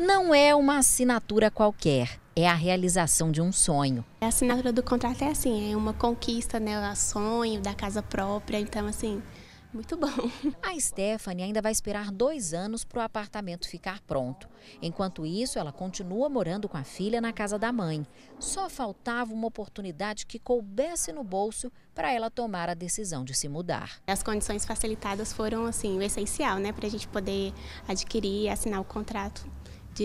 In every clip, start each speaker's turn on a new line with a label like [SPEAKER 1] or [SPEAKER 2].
[SPEAKER 1] não é uma assinatura qualquer, é a realização de um sonho.
[SPEAKER 2] A assinatura do contrato é assim, é uma conquista, né, o sonho da casa própria, então assim, muito bom. A Stephanie ainda vai esperar dois anos para o apartamento ficar
[SPEAKER 1] pronto. Enquanto isso, ela continua morando com a filha na casa da mãe. Só faltava
[SPEAKER 2] uma oportunidade que coubesse no bolso para ela tomar a decisão de se mudar. As condições facilitadas foram assim o essencial, né, para a gente poder adquirir e assinar o contrato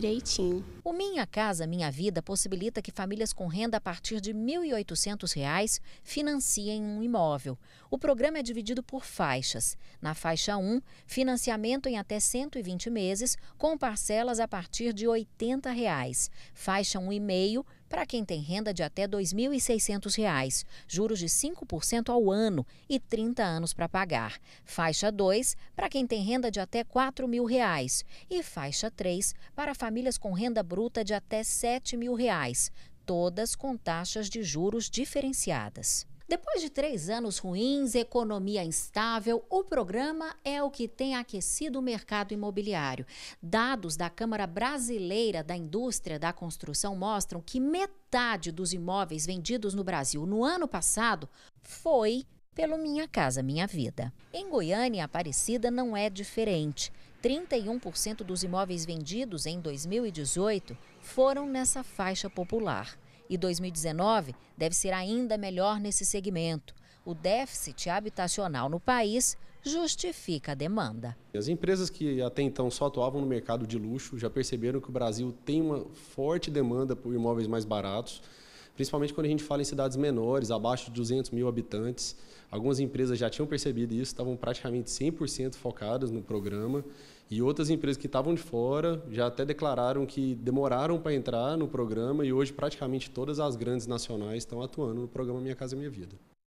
[SPEAKER 2] direitinho. O Minha Casa Minha Vida possibilita que famílias com renda a partir
[SPEAKER 1] de R$ 1.800 financiem um imóvel. O programa é dividido por faixas. Na faixa 1, financiamento em até 120 meses, com parcelas a partir de R$ 80. Reais. Faixa 1,5, para quem tem renda de até R$ 2.600, juros de 5% ao ano e 30 anos para pagar. Faixa 2 para quem tem renda de até R$ 4.000 e faixa 3 para famílias com renda bruta de até R$ 7.000, todas com taxas de juros diferenciadas. Depois de três anos ruins, economia instável, o programa é o que tem aquecido o mercado imobiliário. Dados da Câmara Brasileira da Indústria da Construção mostram que metade dos imóveis vendidos no Brasil no ano passado foi pelo Minha Casa Minha Vida. Em Goiânia, Aparecida não é diferente. 31% dos imóveis vendidos em 2018 foram nessa faixa popular. E 2019 deve ser ainda melhor nesse segmento. O déficit habitacional no país justifica a demanda.
[SPEAKER 3] As empresas que até então só atuavam no mercado de luxo já perceberam que o Brasil tem uma forte demanda por imóveis mais baratos principalmente quando a gente fala em cidades menores, abaixo de 200 mil habitantes. Algumas empresas já tinham percebido isso, estavam praticamente 100% focadas no programa, e outras empresas que estavam de fora já até declararam que demoraram para entrar no programa, e hoje praticamente todas as grandes nacionais estão atuando no programa Minha Casa Minha Vida.